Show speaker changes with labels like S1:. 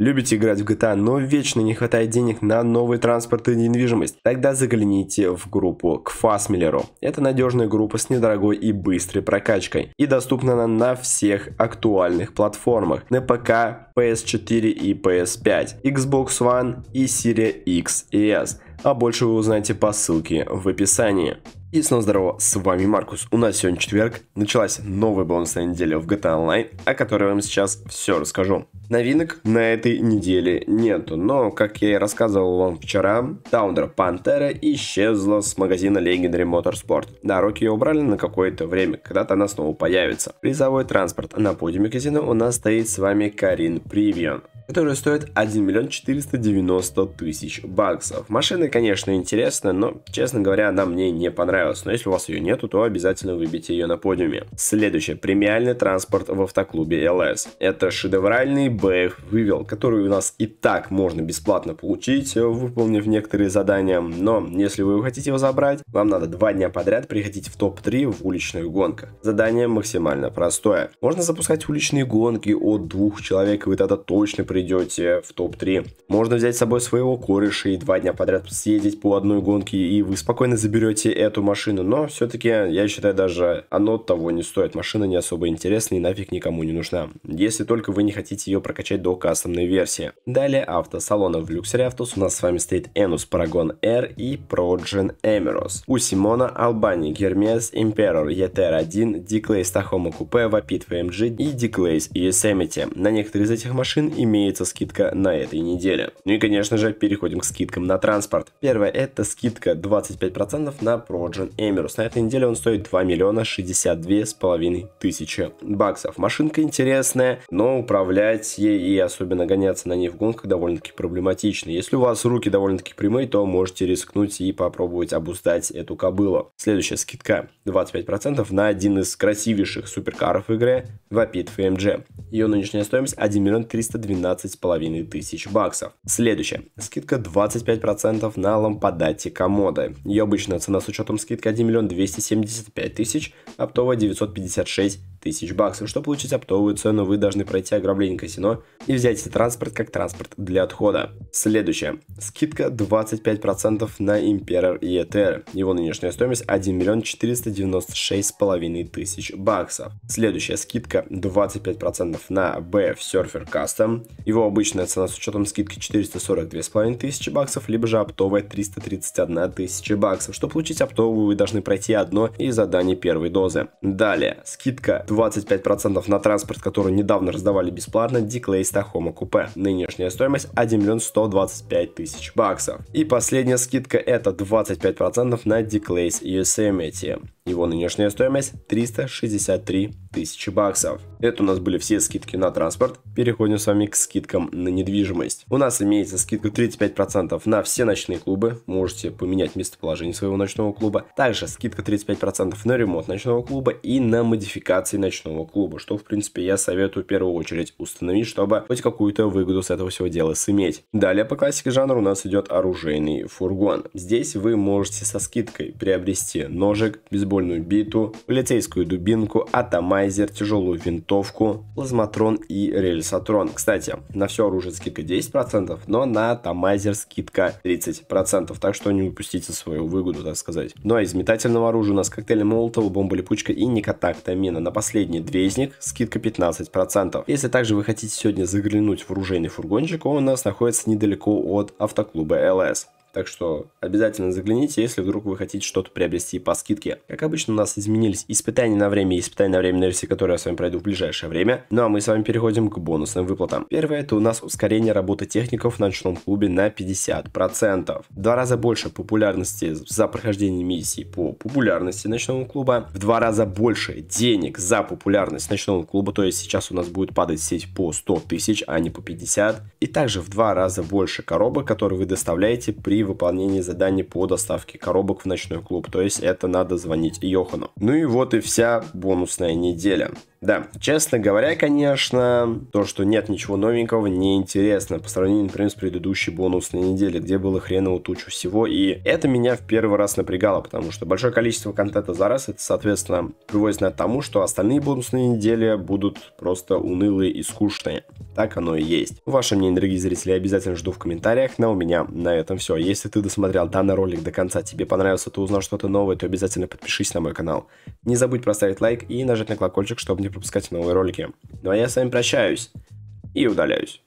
S1: Любите играть в GTA, но вечно не хватает денег на новый транспорт и недвижимость? Тогда загляните в группу к Фасмиллеру. Это надежная группа с недорогой и быстрой прокачкой. И доступна она на всех актуальных платформах. На ПК, PS4 и PS5, Xbox One и Series X и S. А больше вы узнаете по ссылке в описании. И снова здорово, с вами Маркус. У нас сегодня четверг, началась новая бонусная неделя в GTA Online, о которой я вам сейчас все расскажу. Новинок на этой неделе нету, но, как я и рассказывал вам вчера, Таундер Пантера исчезла с магазина Legendary Motorsport. Да, руки ее убрали на какое-то время, когда-то она снова появится. Призовой транспорт. На подиуме казино у нас стоит с вами Карин Привион которая стоит 1 миллион 490 тысяч баксов. Машина, конечно, интересная, но, честно говоря, она мне не понравилась понравилась, но если у вас ее нету, то обязательно выбейте ее на подиуме. Следующее. Премиальный транспорт в автоклубе LS. Это шедевральный BF вывел, который у нас и так можно бесплатно получить, выполнив некоторые задания, но если вы хотите его забрать, вам надо два дня подряд приходить в топ-3 в уличных гонках. Задание максимально простое. Можно запускать уличные гонки от двух человек, и вы тогда точно придете в топ-3. Можно взять с собой своего кореша и два дня подряд съездить по одной гонке, и вы спокойно заберете эту машину, но все-таки, я считаю, даже оно того не стоит. Машина не особо интересна и нафиг никому не нужна, если только вы не хотите ее прокачать до кастомной версии. Далее автосалона в Luxury Autos у нас с вами стоит Enus Paragon R и Progen Emeros. У Симона Албани, Гермес Imperor, ETR1, Declays Tahoma Coupe, Vapid VMG и Declays Yosemite. На некоторые из этих машин имеется скидка на этой неделе. Ну и конечно же переходим к скидкам на транспорт. Первое это скидка 25% на Progen нужен Эмирус. На этой неделе он стоит 2 миллиона 62 с половиной тысячи баксов. Машинка интересная, но управлять ей и особенно гоняться на ней в гонках довольно-таки проблематично. Если у вас руки довольно-таки прямые, то можете рискнуть и попробовать обуздать эту кобылу. Следующая скидка 25% на один из красивейших суперкаров в игре Вапит FMG. Ее нынешняя стоимость 1 миллион 312 с половиной тысяч баксов. Следующая скидка 25% на лампадате комода. Ее обычная цена с учетом скидки скидка 1 миллион 275 тысяч, оптовая 956 тысяч баксов. Чтобы получить оптовую цену, вы должны пройти ограбление казино и взять транспорт как транспорт для отхода. Следующее. Скидка 25% на Imperer ETR. Его нынешняя стоимость 1 миллион 496 половиной тысяч баксов. Следующая скидка 25% на BF Surfer Custom. Его обычная цена с учетом скидки 442 с половиной тысячи баксов, либо же оптовая 331 тысяча баксов. Чтобы получить оптовую, вы должны пройти одно из заданий первой дозы. Далее, скидка 25% на транспорт, который недавно раздавали бесплатно, Диклейс Тахома Купе. Нынешняя стоимость 1 миллион 125 тысяч баксов. И последняя скидка это 25% на Диклейс Yosemite. Его нынешняя стоимость 363 тысячи баксов. Это у нас были все скидки на транспорт. Переходим с вами к скидкам на недвижимость. У нас имеется скидка 35% на все ночные клубы. Можете поменять местоположение своего ночного клуба. Также скидка 35% на ремонт ночного клуба и на модификации ночного клуба. Что, в принципе, я советую в первую очередь установить, чтобы хоть какую-то выгоду с этого всего дела сыметь. Далее по классике жанра у нас идет оружейный фургон. Здесь вы можете со скидкой приобрести ножик, бейсбольный бейсбольную биту, полицейскую дубинку, атомайзер, тяжелую винтовку, плазматрон и рельсотрон. Кстати, на все оружие скидка 10%, но на атомайзер скидка 30%, так что не упустите свою выгоду, так сказать. Ну а из метательного оружия у нас коктейли Молотова, бомба липучка и никотактамина. На последний две из них скидка 15%. Если также вы хотите сегодня заглянуть в оружейный фургончик, он у нас находится недалеко от автоклуба LS. Так что обязательно загляните, если вдруг вы хотите что-то приобрести по скидке. Как обычно, у нас изменились испытания на время и испытания на время на версии, которые я с вами пройду в ближайшее время. Ну а мы с вами переходим к бонусным выплатам. Первое, это у нас ускорение работы техников в ночном клубе на 50%. В два раза больше популярности за прохождение миссий по популярности ночного клуба. В два раза больше денег за популярность ночного клуба, то есть сейчас у нас будет падать сеть по 100 тысяч, а не по 50. И также в два раза больше коробок, которые вы доставляете при выполнении заданий по доставке коробок в ночной клуб. То есть это надо звонить Йохану. Ну и вот и вся бонусная неделя. Да, честно говоря, конечно, то, что нет ничего новенького, неинтересно по сравнению, например, с предыдущей бонусной неделей, где было хреново тучу всего, и это меня в первый раз напрягало, потому что большое количество контента за раз, это, соответственно, приводит меня к тому, что остальные бонусные недели будут просто унылые и скучные. Так оно и есть. Ваше мнение, дорогие зрители, обязательно жду в комментариях, но у меня на этом все. Если ты досмотрел данный ролик до конца, тебе понравился, ты узнал что-то новое, то обязательно подпишись на мой канал. Не забудь поставить лайк и нажать на колокольчик, чтобы не пропускать новые ролики. Ну а я с вами прощаюсь и удаляюсь.